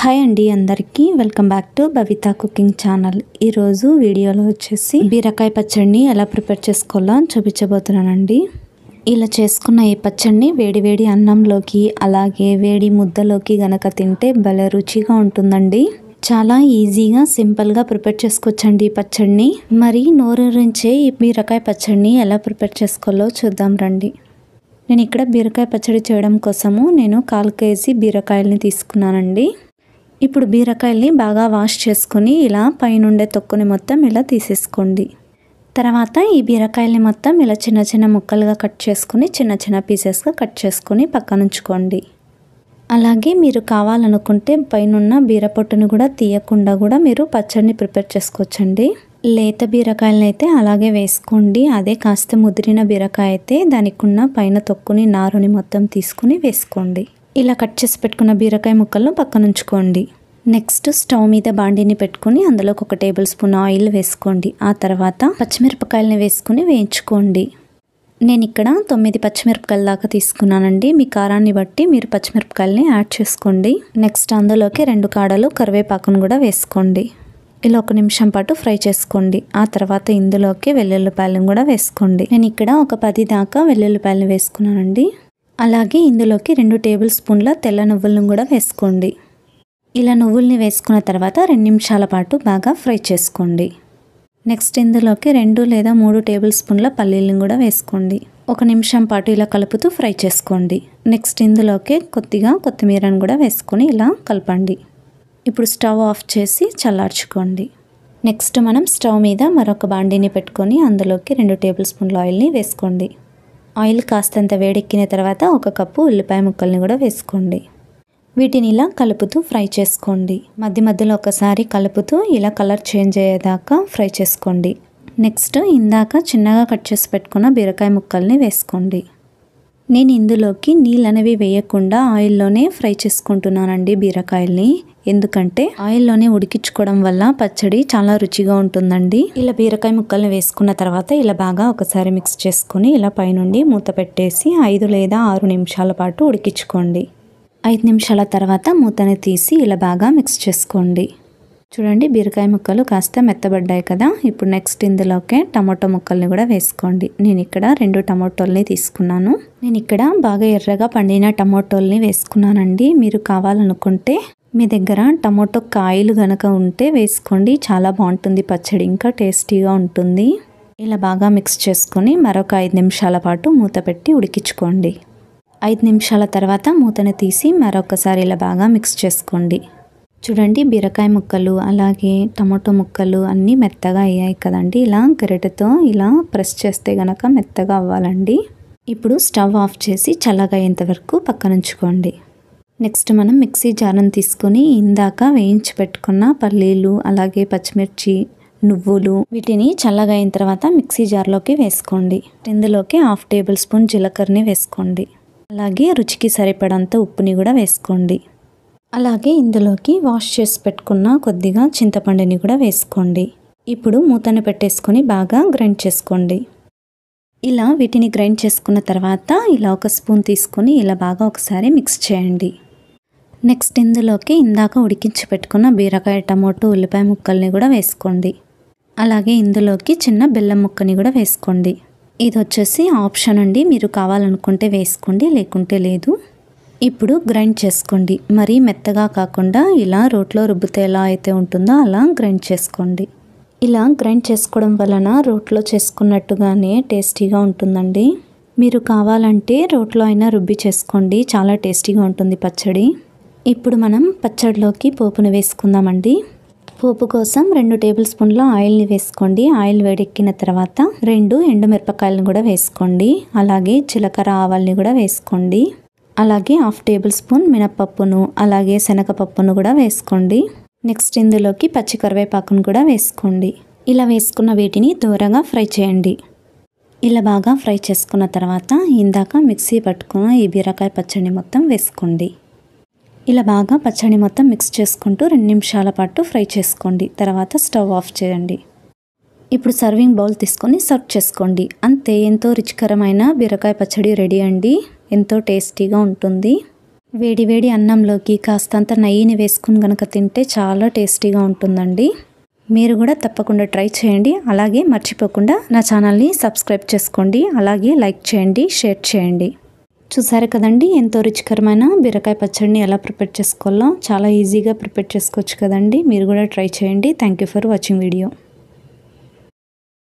hi అండి అందరికీ welcome back to Bavitha cooking channel ఈరోజు వీడియోలో వచ్చేసి బీరకాయ పచ్చడిని ఎలా ప్రిపేర్ చేసుకోవాలో చూపించబోతున్నానండి ఇలా చేసుకున్న ఈ పచ్చడిని వేడివేడి అన్నంలోకి అలాగే వేడి ముద్దలోకి గనక తింటే భలే రుచిగా ఉంటుందండి చాలా ఈజీగా సింపుల్గా ప్రిపేర్ చేసుకోవచ్చండి ఈ పచ్చడిని మరి నుంచే ఈ బీరకాయ పచ్చడిని ఎలా ప్రిపేర్ చేసుకోవాలో చూద్దాం రండి నేను ఇక్కడ బీరకాయ పచ్చడి చేయడం కోసము నేను కాల్ కేజీ బీరకాయలని తీసుకున్నానండి ఇప్పుడు బీరకాయల్ని బాగా వాష్ చేసుకొని ఇలా పైనుండే తొక్కుని మొత్తం ఇలా తీసేసుకోండి తర్వాత ఈ బీరకాయల్ని మొత్తం ఇలా చిన్న చిన్న ముక్కలుగా కట్ చేసుకుని చిన్న చిన్న పీసెస్గా కట్ పక్కన పక్కనుంచుకోండి అలాగే మీరు కావాలనుకుంటే పైనున్న బీరపొట్టును కూడా తీయకుండా కూడా మీరు పచ్చడిని ప్రిపేర్ చేసుకోవచ్చండి లేత బీరకాయలను అయితే అలాగే వేసుకోండి అదే కాస్త ముదిరిన బీరకాయ అయితే దానికి ఉన్న పైన తొక్కుని నారుని మొత్తం తీసుకుని వేసుకోండి ఇలా కట్ చేసి పెట్టుకున్న బీరకాయ ముక్కలను పక్కన ఉంచుకోండి నెక్స్ట్ స్టవ్ మీద బాండీని పెట్టుకుని అందులో ఒక టేబుల్ స్పూన్ ఆయిల్ వేసుకోండి ఆ తర్వాత పచ్చిమిరపకాయలని వేసుకుని వేయించుకోండి నేను ఇక్కడ తొమ్మిది పచ్చిమిరపకాయల దాకా తీసుకున్నానండి మీ కారాన్ని బట్టి మీరు పచ్చిమిరపకాయలని యాడ్ చేసుకోండి నెక్స్ట్ అందులోకి రెండు కాడలు కరివేపాకును కూడా వేసుకోండి ఇలా ఒక నిమిషం పాటు ఫ్రై చేసుకోండి ఆ తర్వాత ఇందులోకి వెల్లుల్లిపాయలను కూడా వేసుకోండి నేను ఇక్కడ ఒక పది దాకా వెల్లుల్లిపాయలు వేసుకున్నానండి అలాగే ఇందులోకి రెండు టేబుల్ స్పూన్ల తెల్ల నువ్వులను కూడా వేసుకోండి ఇలా నువ్వుల్ని వేసుకున్న తర్వాత రెండు నిమిషాల పాటు బాగా ఫ్రై చేసుకోండి నెక్స్ట్ ఇందులోకి రెండు లేదా మూడు టేబుల్ స్పూన్ల పల్లీలను కూడా వేసుకోండి ఒక నిమిషం పాటు ఇలా కలుపుతూ ఫ్రై చేసుకోండి నెక్స్ట్ ఇందులోకి కొద్దిగా కొత్తిమీరను కూడా వేసుకొని ఇలా కలపండి ఇప్పుడు స్టవ్ ఆఫ్ చేసి చల్లార్చుకోండి నెక్స్ట్ మనం స్టవ్ మీద మరొక బాండీని పెట్టుకొని అందులోకి రెండు టేబుల్ స్పూన్ల ఆయిల్ని వేసుకోండి ఆయిల్ కాస్తంత వేడెక్కిన తర్వాత ఒక కప్పు ఉల్లిపాయ ముక్కల్ని కూడా వేసుకోండి వీటిని ఇలా కలుపుతూ ఫ్రై చేసుకోండి మధ్య మధ్యలో ఒకసారి కలుపుతూ ఇలా కలర్ చేంజ్ అయ్యేదాకా ఫ్రై చేసుకోండి నెక్స్ట్ ఇందాక చిన్నగా కట్ చేసి పెట్టుకున్న బీరకాయ ముక్కల్ని వేసుకోండి నేను ఇందులోకి నీళ్ళనేవి వేయకుండా ఆయిల్లోనే ఫ్రై చేసుకుంటున్నానండి బీరకాయల్ని ఎందుకంటే ఆయిల్లోనే ఉడికించుకోవడం వల్ల పచ్చడి చాలా రుచిగా ఉంటుందండి ఇలా బీరకాయ ముక్కల్ని వేసుకున్న తర్వాత ఇలా బాగా ఒకసారి మిక్స్ చేసుకుని ఇలా పైనుండి మూత పెట్టేసి ఐదు లేదా ఆరు నిమిషాల పాటు ఉడికించుకోండి ఐదు నిమిషాల తర్వాత మూతని తీసి ఇలా బాగా మిక్స్ చేసుకోండి చూడండి బీరకాయ ముక్కలు కాస్త మెత్తబడ్డాయి కదా ఇప్పుడు నెక్స్ట్ ఇందులోకే టమాటో ముక్కల్ని కూడా వేసుకోండి నేను ఇక్కడ రెండు టమాటోల్ని తీసుకున్నాను నేను ఇక్కడ బాగా ఎర్రగా పండిన టమాటోల్ని వేసుకున్నానండి మీరు కావాలనుకుంటే మీ దగ్గర టమాటో కాయలు గనక ఉంటే వేసుకోండి చాలా బాగుంటుంది పచ్చడి ఇంకా టేస్టీగా ఉంటుంది ఇలా బాగా మిక్స్ చేసుకొని మరొక ఐదు నిమిషాల పాటు మూత పెట్టి ఉడికించుకోండి ఐదు నిమిషాల తర్వాత మూతను తీసి మరొకసారి ఇలా బాగా మిక్స్ చేసుకోండి చూడండి బీరకాయ ముక్కలు అలాగే టమాటో ముక్కలు అన్నీ మెత్తగా అయ్యాయి కదండి ఇలా కరెటతో ఇలా ప్రెస్ చేస్తే గనక మెత్తగా అవ్వాలండి ఇప్పుడు స్టవ్ ఆఫ్ చేసి చల్లగయ్యేంత వరకు పక్కనుంచుకోండి నెక్స్ట్ మనం మిక్సీ జారం తీసుకొని ఇందాక వేయించి పెట్టుకున్న పల్లీలు అలాగే పచ్చిమిర్చి నువ్వులు వీటిని చల్లగా అయిన తర్వాత మిక్సీ జార్లోకి వేసుకోండి ఇందులోకి హాఫ్ టేబుల్ స్పూన్ జీలకర్రని వేసుకోండి అలాగే రుచికి సరిపడంత ఉప్పుని కూడా వేసుకోండి అలాగే ఇందులోకి వాష్ చేసి పెట్టుకున్న కొద్దిగా చింతపండుని కూడా వేసుకోండి ఇప్పుడు మూతను పెట్టేసుకొని బాగా గ్రైండ్ చేసుకోండి ఇలా వీటిని గ్రైండ్ చేసుకున్న తర్వాత ఇలా ఒక స్పూన్ తీసుకొని ఇలా బాగా ఒకసారి మిక్స్ చేయండి నెక్స్ట్ ఇందులోకి ఇందాక ఉడికించి పెట్టుకున్న బీరకాయ టమోటో ఉల్లిపాయ ముక్కల్ని కూడా వేసుకోండి అలాగే ఇందులోకి చిన్న బెల్లం ముక్కని కూడా వేసుకోండి ఇది వచ్చేసి ఆప్షన్ అండి మీరు కావాలనుకుంటే వేసుకోండి లేకుంటే లేదు ఇప్పుడు గ్రైండ్ చేసుకోండి మరీ మెత్తగా కాకుండా ఇలా రోట్లో రుబ్బితే ఎలా అయితే ఉంటుందో అలా గ్రైండ్ చేసుకోండి ఇలా గ్రైండ్ చేసుకోవడం వలన రోట్లో చేసుకున్నట్టుగానే టేస్టీగా ఉంటుందండి మీరు కావాలంటే రోట్లో అయినా రుబ్బి చేసుకోండి చాలా టేస్టీగా ఉంటుంది పచ్చడి ఇప్పుడు మనం పచ్చడిలోకి పోపును వేసుకుందామండి పోపు కోసం రెండు టేబుల్ స్పూన్ల ఆయిల్ని వేసుకోండి ఆయిల్ వేడెక్కిన తర్వాత రెండు ఎండుమిరపకాయలను కూడా వేసుకోండి అలాగే జీలకర్ర ఆవాల్ని కూడా వేసుకోండి అలాగే హాఫ్ టేబుల్ స్పూన్ మినపప్పును అలాగే శనగపప్పును కూడా వేసుకోండి నెక్స్ట్ ఇందులోకి పచ్చి కరివేపాకును కూడా వేసుకోండి ఇలా వేసుకున్న వీటిని దూరంగా ఫ్రై చేయండి ఇలా బాగా ఫ్రై చేసుకున్న తర్వాత ఇందాక మిక్సీ పట్టుకున్న ఈ బీరకాయ పచ్చడి మొత్తం వేసుకోండి ఇలా బాగా పచ్చడి మొత్తం మిక్స్ చేసుకుంటూ రెండు నిమిషాల పాటు ఫ్రై చేసుకోండి తర్వాత స్టవ్ ఆఫ్ చేయండి ఇప్పుడు సర్వింగ్ బౌల్ తీసుకొని సర్వ్ చేసుకోండి అంతే ఎంతో రుచికరమైన బీరకాయ పచ్చడి రెడీ అండి ఎంతో టేస్టీగా ఉంటుంది వేడివేడి అన్నంలోకి కాస్తంత నెయ్యిని వేసుకుని కనుక తింటే చాలా టేస్టీగా ఉంటుందండి మీరు కూడా తప్పకుండా ట్రై చేయండి అలాగే మర్చిపోకుండా నా ఛానల్ని సబ్స్క్రైబ్ చేసుకోండి అలాగే లైక్ చేయండి షేర్ చేయండి చూసారు కదండి ఎంతో రుచికరమైన బీరకాయ పచ్చడిని ఎలా ప్రిపేర్ చేసుకోవాలో చాలా ఈజీగా ప్రిపేర్ చేసుకోవచ్చు కదండి మీరు కూడా ట్రై చేయండి థ్యాంక్ ఫర్ వాచింగ్ వీడియో